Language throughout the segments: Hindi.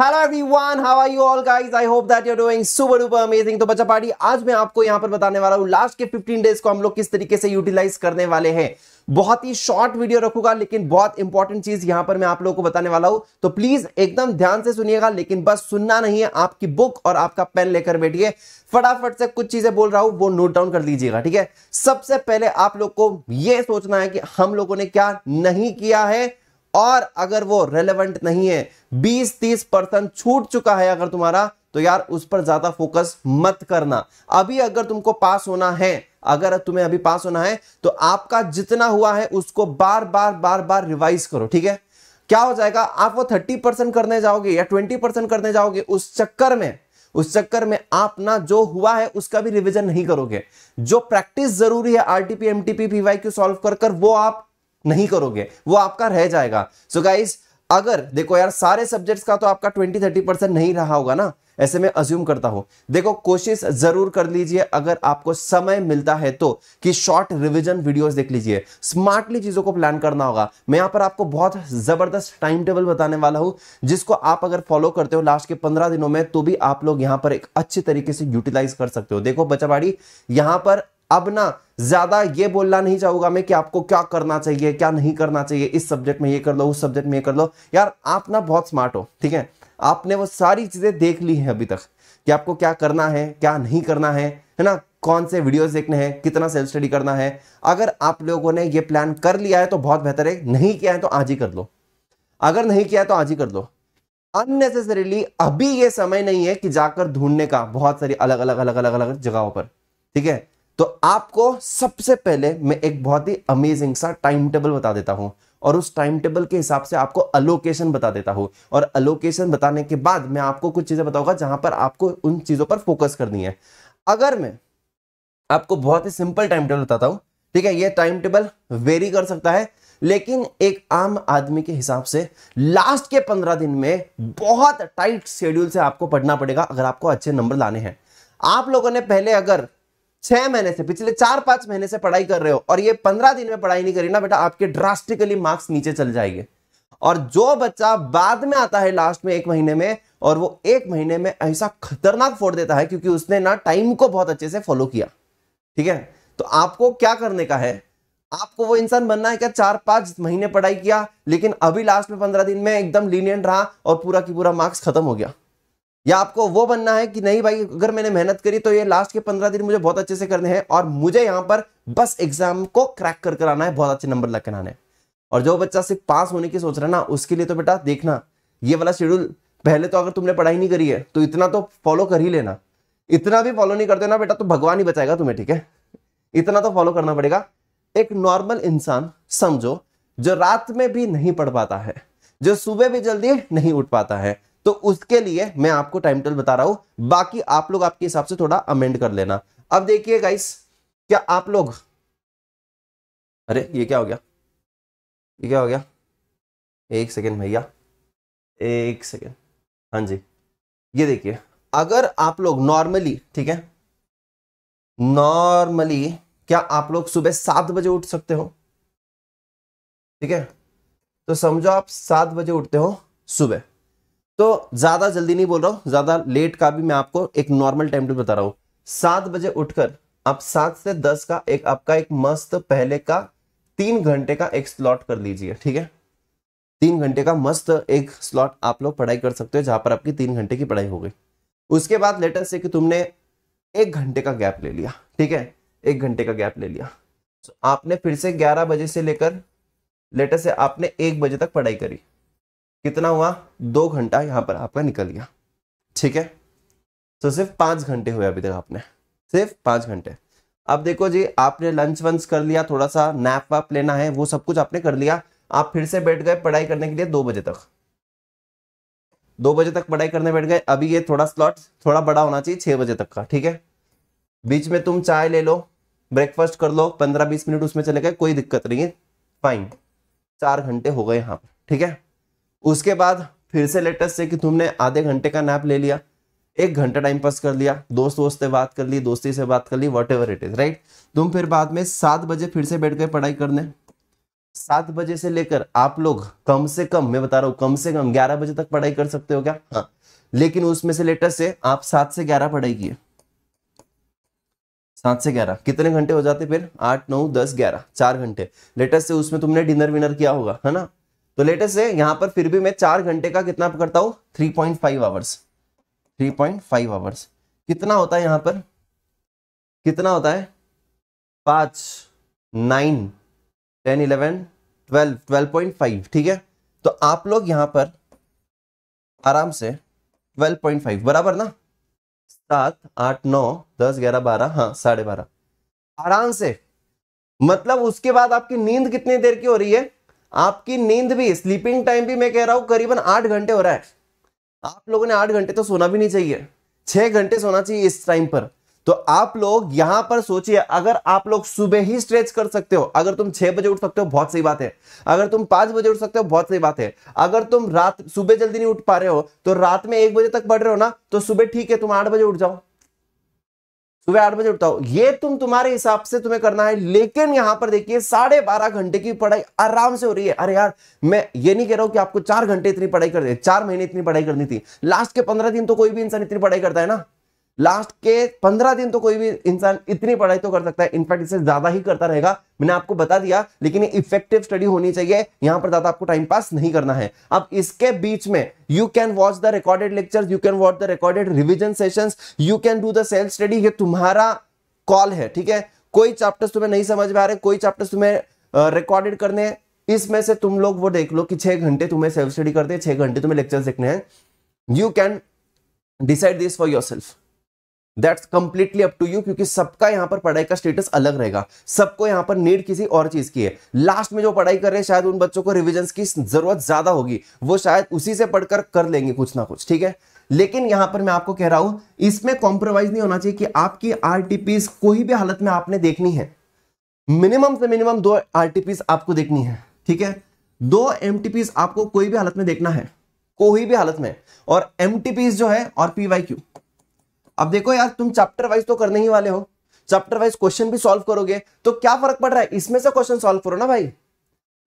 hello everyone how are you all guys I hope that you doing super duper amazing तो बच्चा पार्टी आज मैं आपको यहां पर बताने वाला हूं लास्ट के 15 डेज को हम लोग किस तरीके से यूटिलाइज करने वाले हैं बहुत ही शॉर्ट वीडियो रखूंगा लेकिन बहुत इंपॉर्टेंट चीज यहां पर मैं आप लोगों को बताने वाला हूं तो प्लीज एकदम ध्यान से सुनिएगा लेकिन बस सुनना नहीं है आपकी बुक और आपका पेन लेकर बैठिए फटाफट से कुछ चीजें बोल रहा हूं वो नोट डाउन कर लीजिएगा ठीक है सबसे पहले आप लोग को यह सोचना है कि हम लोगों ने क्या नहीं किया है और अगर वो रेलेवेंट नहीं है 20-30 परसेंट छूट चुका है अगर तुम्हारा तो यार उस पर ज्यादा फोकस मत करना अभी अगर तुमको पास होना है अगर तुम्हें अभी पास होना है तो आपका जितना हुआ है उसको बार बार बार बार रिवाइज करो ठीक है क्या हो जाएगा आप वो थर्टी परसेंट करने जाओगे या ट्वेंटी परसेंट करने जाओगे उस चक्कर में उस चक्कर में आप ना जो हुआ है उसका भी रिवीजन नहीं करोगे जो प्रैक्टिस जरूरी है RTP MTP P Y Q solve कर कर वो आप नहीं करोगे वो आपका रह जाएगा सो so गाइज अगर देखो यार सारे सब्जेक्ट्स का तो आपका 20-30 परसेंट नहीं रहा होगा ना ऐसे में अज्यूम करता हूं देखो कोशिश जरूर कर लीजिए अगर आपको समय मिलता है तो कि शॉर्ट रिवीजन वीडियोस देख लीजिए स्मार्टली चीजों को प्लान करना होगा मैं यहां पर आपको बहुत जबरदस्त टाइम टेबल बताने वाला हूं जिसको आप अगर फॉलो करते हो लास्ट के पंद्रह दिनों में तो भी आप लोग यहां पर एक अच्छे तरीके से यूटिलाइज कर सकते हो देखो बचाबाड़ी यहां पर अब ना ज्यादा ये बोलना नहीं चाहूंगा मैं कि आपको क्या करना चाहिए क्या नहीं करना चाहिए इस सब्जेक्ट में ये कर लो उस सब्जेक्ट में ये कर लो यार आप ना बहुत स्मार्ट हो ठीक है आपने वो सारी चीजें देख ली हैं अभी तक कि आपको क्या करना है क्या नहीं करना है है ना कौन से वीडियोस देखने हैं कितना सेल्फ स्टडी करना है अगर आप लोगों ने ये प्लान कर लिया है तो बहुत बेहतर है नहीं किया है तो आज ही कर लो अगर नहीं किया है तो आज ही कर लो अननेसेसरीली अभी ये समय नहीं है कि जाकर ढूंढने का बहुत सारी अलग अलग अलग अलग अलग जगहों पर ठीक है तो आपको सबसे पहले मैं एक बहुत ही अमेजिंग सा टाइम टेबल बता देता हूं और उस टाइम टेबल के हिसाब से आपको अलोकेशन बता देता हूं और अलोकेशन बताने के बाद मैं आपको कुछ चीजें बताऊंगा जहां पर आपको उन चीजों पर फोकस करनी है अगर मैं आपको बहुत ही सिंपल टाइम टेबल बताता हूं ठीक है यह टाइम टेबल वेरी कर सकता है लेकिन एक आम आदमी के हिसाब से लास्ट के पंद्रह दिन में बहुत टाइट शेड्यूल से आपको पढ़ना पड़ेगा अगर आपको अच्छे नंबर लाने हैं आप लोगों ने पहले अगर छह महीने से पिछले चार पांच महीने से पढ़ाई कर रहे हो और ये पंद्रह दिन में पढ़ाई नहीं करी ना बेटा आपके ड्रास्टिकली मार्क्स नीचे चल जाएंगे और जो बच्चा बाद में आता है लास्ट में एक महीने में और वो एक महीने में ऐसा खतरनाक फोड़ देता है क्योंकि उसने ना टाइम को बहुत अच्छे से फॉलो किया ठीक है तो आपको क्या करने का है आपको वो इंसान बनना है क्या चार पांच महीने पढ़ाई किया लेकिन अभी लास्ट में पंद्रह दिन में एकदम लीनियंट रहा और पूरा की पूरा मार्क्स खत्म हो गया या आपको वो बनना है कि नहीं भाई अगर मैंने मेहनत करी तो ये लास्ट के पंद्रह दिन मुझे बहुत अच्छे से करने हैं और मुझे यहाँ पर बस एग्जाम को क्रैक कर कर आना है बहुत अच्छे नंबर लग कर आना है और जो बच्चा सिर्फ पास होने की सोच रहा है ना उसके लिए तो बेटा देखना ये वाला शेड्यूल पहले तो अगर तुमने पढ़ाई नहीं करी है तो इतना तो फॉलो कर ही लेना इतना भी फॉलो नहीं करते ना बेटा तो भगवान ही बचाएगा तुम्हें ठीक है इतना तो फॉलो करना पड़ेगा एक नॉर्मल इंसान समझो जो रात में भी नहीं पढ़ पाता है जो सुबह भी जल्दी नहीं उठ पाता है तो उसके लिए मैं आपको टाइम टेबल बता रहा हूं बाकी आप लोग आपके हिसाब से थोड़ा अमेंड कर लेना अब देखिए गाइस क्या आप लोग अरे ये क्या हो गया ये क्या हो गया एक सेकेंड भैया एक सेकेंड हाँ जी ये देखिए अगर आप लोग नॉर्मली ठीक है नॉर्मली क्या आप लोग सुबह सात बजे उठ सकते हो ठीक है तो समझो आप सात बजे उठते हो सुबह तो ज़्यादा जल्दी नहीं बोल रहा हूं ज़्यादा लेट का भी मैं आपको एक नॉर्मल टाइम टेबल बता रहा हूं सात बजे उठकर आप सात से दस का एक आपका एक मस्त पहले का तीन घंटे का एक स्लॉट कर लीजिए ठीक है तीन घंटे का मस्त एक स्लॉट आप लोग पढ़ाई कर सकते हो जहां पर आपकी तीन घंटे की पढ़ाई हो गई उसके बाद लेटर से कि तुमने एक घंटे का गैप ले लिया ठीक है एक घंटे का गैप ले लिया तो आपने फिर से ग्यारह बजे से लेकर लेटर से आपने एक बजे तक पढ़ाई करी कितना हुआ दो घंटा यहाँ पर आपका निकल गया ठीक है तो सिर्फ पांच घंटे हुए अभी तक आपने सिर्फ पांच घंटे अब देखो जी आपने लंच वंच कर लिया थोड़ा सा नैप वैप लेना है वो सब कुछ आपने कर लिया आप फिर से बैठ गए पढ़ाई करने के लिए दो बजे तक दो बजे तक पढ़ाई करने बैठ गए अभी ये थोड़ा स्लॉट थोड़ा बड़ा होना चाहिए छह बजे तक का ठीक है बीच में तुम चाय ले लो ब्रेकफास्ट कर लो पंद्रह बीस मिनट उसमें चले गए कोई दिक्कत नहीं है फाइन चार घंटे हो गए यहाँ पर ठीक है उसके बाद फिर से लेटेस्ट है कि तुमने आधे घंटे का नैप ले लिया एक घंटा टाइम पास कर लिया दोस्त वोस्त से बात कर ली दोस्ती से बात कर ली whatever it is right तुम फिर बाद में सात बजे फिर से बैठ गए पढ़ाई करने सात बजे से लेकर आप लोग कम से कम मैं बता रहा हूं कम से कम ग्यारह बजे तक पढ़ाई कर सकते हो क्या हाँ लेकिन उसमें से लेटेस्ट से आप सात से ग्यारह पढ़ाई किए सात से ग्यारह कितने घंटे हो जाते फिर आठ नौ दस ग्यारह चार घंटे लेटेस्ट से उसमें तुमने डिनर विनर किया होगा है ना तो लेटेस्ट है यहां पर फिर भी मैं चार घंटे का कितना करता हूं three point five hours three point five hours कितना होता है यहां पर कितना होता है पांच nine ten eleven twelve twelve point five ठीक है तो आप लोग यहां पर आराम से ट्वेल्व पॉइंट फाइव बराबर ना सात आठ नौ दस ग्यारह बारह हाँ साढ़े बारह आराम से मतलब उसके बाद आपकी नींद कितनी देर की हो रही है आपकी नींद भी स्लीपिंग टाइम भी मैं कह रहा हूं करीबन आठ घंटे हो रहा है आप लोगों ने आठ घंटे तो सोना भी नहीं चाहिए छह घंटे सोना चाहिए इस टाइम पर तो आप लोग यहां पर सोचिए अगर आप लोग सुबह ही स्ट्रेच कर सकते हो अगर तुम छह बजे उठ सकते हो बहुत सही बात है अगर तुम पांच बजे उठ सकते हो बहुत सही बात है अगर तुम रात सुबह जल्दी नहीं उठ पा रहे हो तो रात में एक बजे तक पढ़ रहे हो ना तो सुबह ठीक है तुम आठ बजे उठ जाओ सुबह आठ बजे उठता हो ये तुम तुम्हारे हिसाब से तुम्हें करना है लेकिन यहां पर देखिए साढ़े बारह घंटे की पढ़ाई आराम से हो रही है अरे यार मैं ये नहीं कह रहा हूं कि आपको चार घंटे इतनी पढ़ाई कर दे चार महीने इतनी पढ़ाई करनी थी लास्ट के पंद्रह दिन तो कोई भी इंसान इतनी पढ़ाई करता है ना लास्ट के पंद्रह दिन तो कोई भी इंसान इतनी पढ़ाई तो कर सकता है इनफैक्ट इससे ज्यादा ही करता रहेगा मैंने आपको बता दिया लेकिन ये इफेक्टिव स्टडी होनी चाहिए यहां पर ज्यादा आपको टाइम पास नहीं करना है अब इसके बीच में you can watch the recorded lecture you can watch the recorded revision session you can do the self study ये तुम्हारा कॉल है ठीक है कोई चैप्टर्स तुम्हें नहीं समझ में आ रहे कोई चैप्टर्स तुम्हें रिकॉर्डेड करने इसमें से तुम लोग वो देख लो कि छह घंटे तुम्हें सेल्फ स्टडी करते हैं छह घंटे तुम्हें लेक्चर्स देखने हैं you can decide this for yourself that's completely up to you क्योंकि सबका यहां पर पढ़ाई का स्टेटस अलग रहेगा सबको यहां पर नीड किसी और चीज की है लास्ट में जो पढ़ाई कर रहे हैं शायद उन बच्चों को रिविजन की जरूरत ज्यादा होगी वो शायद उसी से पढ़कर कर लेंगे कुछ ना कुछ ठीक है लेकिन यहां पर मैं आपको कह रहा हूं इसमें कॉम्प्रोमाइज नहीं होना चाहिए कि आपकी आरटीपीस कोई भी हालत में आपने देखनी है मिनिमम से मिनिमम दो आरटीपीस आपको देखनी है ठीक है दो एम आपको कोई भी हालत में देखना है कोई भी हालत में और एम जो है और पीवाई क्यू अब देखो यार तुम चैप्टर वाइज तो करने ही वाले हो चैप्टर वाइज क्वेश्चन भी सॉल्व करोगे तो क्या फर्क पड़ रहा है इसमें से क्वेश्चन सॉल्व करो ना भाई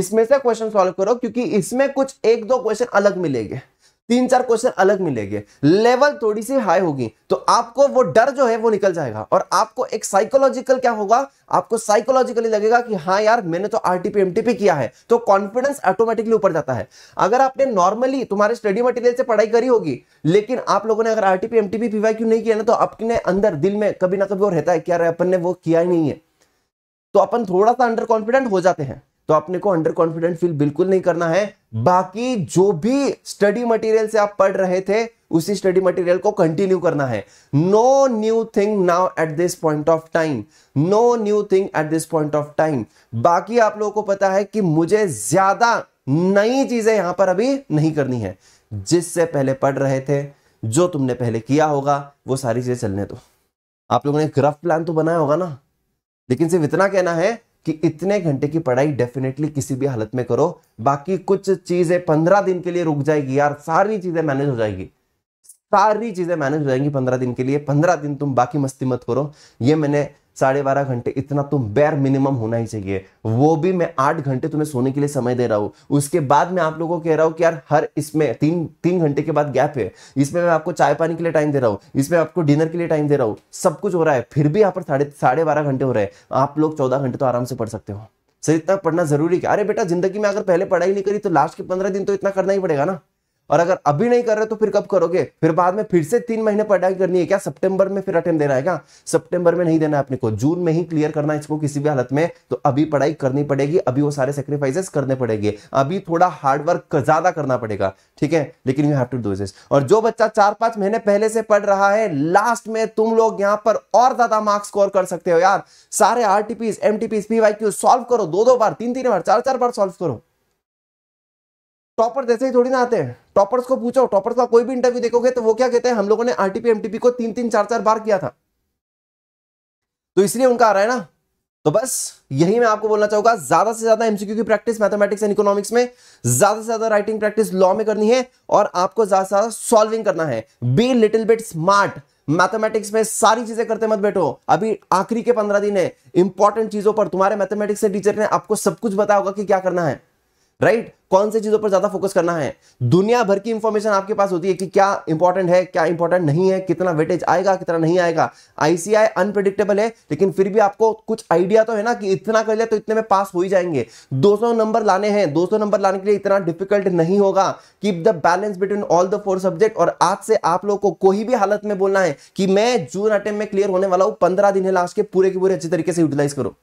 इसमें से क्वेश्चन सॉल्व करो क्योंकि इसमें कुछ एक दो क्वेश्चन अलग मिलेंगे तीन चार क्वेश्चन अलग मिलेंगे लेवल थोड़ी सी हाई होगी तो आपको वो डर जो है वो निकल जाएगा और आपको एक साइकोलॉजिकल क्या होगा आपको साइकोलॉजिकली लगेगा कि हाँ यार मैंने तो आरटीपी एमटीपी किया है तो कॉन्फिडेंस ऑटोमेटिकली ऊपर जाता है अगर आपने नॉर्मली तुम्हारे स्टडी मटेरियल से पढ़ाई करी होगी लेकिन आप लोगों ने अगर आरटीपी एमटीपी पीवाई क्यों नहीं किया ना तो अपने अंदर दिल में कभी ना कभी वो रहता है कि यार अपन ने वो किया ही नहीं है तो अपन थोड़ा सा अंडर कॉन्फिडेंट हो जाते हैं तो आपने को अंडर कॉन्फिडेंट फील बिल्कुल नहीं करना है बाकी जो भी स्टडी मटेरियल से आप पढ़ रहे थे उसी स्टडी मटेरियल को कंटिन्यू करना है no new thing now at this point of time no new thing at this point of time बाकी आप लोगों को पता है कि मुझे ज्यादा नई चीजें यहां पर अभी नहीं करनी है जिससे पहले पढ़ रहे थे जो तुमने पहले किया होगा वो सारी चीजें चलने दो आप लोगों ने ग्रफ प्लान तो बनाया होगा ना लेकिन सिर्फ इतना कहना है कि इतने घंटे की पढ़ाई डेफिनेटली किसी भी हालत में करो बाकी कुछ चीजें पंद्रह दिन के लिए रुक जाएगी यार सारी चीजें मैनेज हो जाएगी सारी चीजें मैनेज हो जाएंगी पंद्रह दिन के लिए पंद्रह दिन तुम बाकी मस्ती मत करो ये मैंने साढ़े बारह घंटे इतना तुम बैर मिनिमम होना ही चाहिए वो भी मैं आठ घंटे तुम्हें सोने के लिए समय दे रहा हूँ उसके बाद मैं आप लोगों को कह रहा हूँ कि यार हर इसमें तीन तीन घंटे के बाद गैप है इसमें मैं आपको चाय पानी के लिए टाइम दे रहा हूँ इसमें आपको डिनर के लिए टाइम दे रहा हूँ सब कुछ हो रहा है फिर भी यहाँ पर साढ़े साढ़े बारह घंटे हो रहे हैं आप लोग चौदह घंटे तो आराम से पढ़ सकते हो सर इतना पढ़ना जरूरी है अरे बेटा जिंदगी में अगर पहले पढ़ाई नहीं करी तो लास्ट के पंद्रह दिन तो इतना करना ही पड़ेगा ना और अगर अभी नहीं कर रहे तो फिर कब करोगे फिर बाद में फिर से तीन महीने पढ़ाई करनी है क्या सितंबर में फिर अटेम्प देना है क्या सितंबर में नहीं देना है अपने को जून में ही क्लियर करना है इसको किसी भी हालत में तो अभी पढ़ाई करनी पड़ेगी अभी वो सारे सेक्रीफाइसेस करने पड़ेंगे अभी थोड़ा हार्डवर्क ज्यादा करना पड़ेगा ठीक है लेकिन you have to do this और जो बच्चा चार पांच महीने पहले से पढ़ रहा है लास्ट में तुम लोग यहाँ पर और ज्यादा मार्क्स स्कोर कर सकते हो यार सारे आरटीपीस टीपीज पीवाईक्यू सॉल्व करो दो दो बार तीन तीन बार चार चार बार सॉल्व करो टॉपर जैसे ही थोड़ी ना आते हैं टॉपर्स को पूछो टॉपर्स का कोई भी इंटरव्यू देखोगे तो वो क्या कहते हैं हम लोगों ने आरटीपी एमटीपी को तीन तीन चार चार बार किया था तो इसलिए उनका आ रहा है ना तो बस यही मैं आपको बोलना चाहूंगा ज्यादा से ज्यादा एमसीक्यू की प्रैक्टिस मैथमेटिक्स एंड इकोनॉमिक्स में ज्यादा से ज्यादा राइटिंग प्रैक्टिस लॉ में करनी है और आपको ज्यादा से ज्यादा सॉल्विंग करना है be little bit smart mathematics में सारी चीजें करते मत बैठो अभी आखिरी के पंद्रह दिन है इंपॉर्टेंट चीजों पर तुम्हारे मैथमेटिक्स के टीचर ने आपको सब कुछ बताया होगा कि क्या करना है राइट कौन से चीजों पर ज्यादा फोकस करना है दुनिया भर की इंफॉर्मेशन आपके पास होती है कि क्या इंपॉर्टेंट है क्या इंपॉर्टेंट नहीं है कितना वेटेज आएगा कितना नहीं आएगा आईसीआई अनप्रेडिक्टेबल है लेकिन फिर भी आपको कुछ आइडिया तो है ना कि इतना कर लिया तो इतने में पास हो ही जाएंगे 200 नंबर लाने हैं दो नंबर लाने के लिए इतना डिफिकल्ट नहीं होगा keep the balance between all the four subject और आज से आप लोग को कोई भी हालत में बोलना है कि मैं जून अटेम्प में क्लियर होने वाला हूं पंद्रह दिन है लास्ट के पूरे के पूरे अच्छे तरीके से यूटिलाइज करो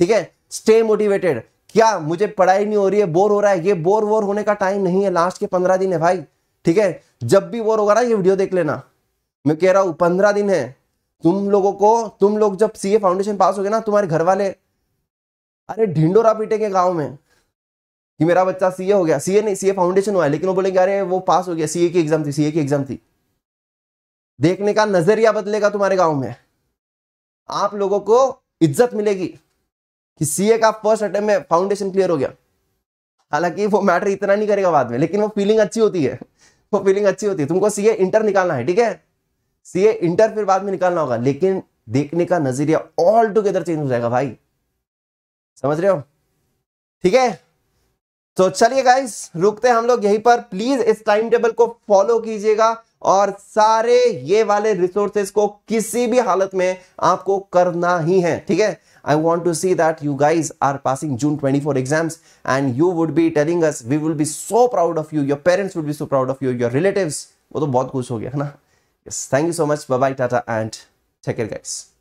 ठीक है स्टे मोटिवेटेड क्या मुझे पढ़ाई नहीं हो रही है बोर हो रहा है ये बोर वोर होने का टाइम नहीं है लास्ट के पंद्रह दिन है भाई ठीक है जब भी बोर होगा ना ये वीडियो देख लेना मैं कह रहा हूं पंद्रह दिन है तुम लोगों को तुम लोग जब सीए फाउंडेशन पास हो गए ना तुम्हारे घर वाले अरे ढिंडोरा पीटेंगे गाँव में कि मेरा बच्चा सीए हो गया सीए नहीं सीए फाउंडेशन हुआ है लेकिन वो बोलेंगे अरे वो पास हो गया सीए की एग्जाम थी सीए की एग्जाम थी देखने का नजरिया बदलेगा तुम्हारे गाँव में आप लोगों को इज्जत मिलेगी कि सीए का फर्स्ट अटेम्प में फाउंडेशन क्लियर हो गया हालांकि वो मैटर इतना नहीं करेगा बाद में लेकिन वो फीलिंग अच्छी होती है वो फीलिंग अच्छी होती है तुमको सीए इंटर निकालना है ठीक है सीए इंटर फिर बाद में निकालना होगा लेकिन देखने का नजरिया ऑल टुगेदर चेंज हो जाएगा भाई समझ रहे हो ठीक है तो चलिए गाइस रुकते हैं हम लोग यहीं पर प्लीज इस टाइम टेबल को फॉलो कीजिएगा और सारे ये वाले रिसोर्सेस को किसी भी हालत में आपको करना ही है ठीक है I want to see that you guys are passing June twenty four exams and you would be telling us we will be so proud of you your parents would be so proud of you your relative वो तो बहुत खुश हो गया है ना thank you so much bye tata and take care guys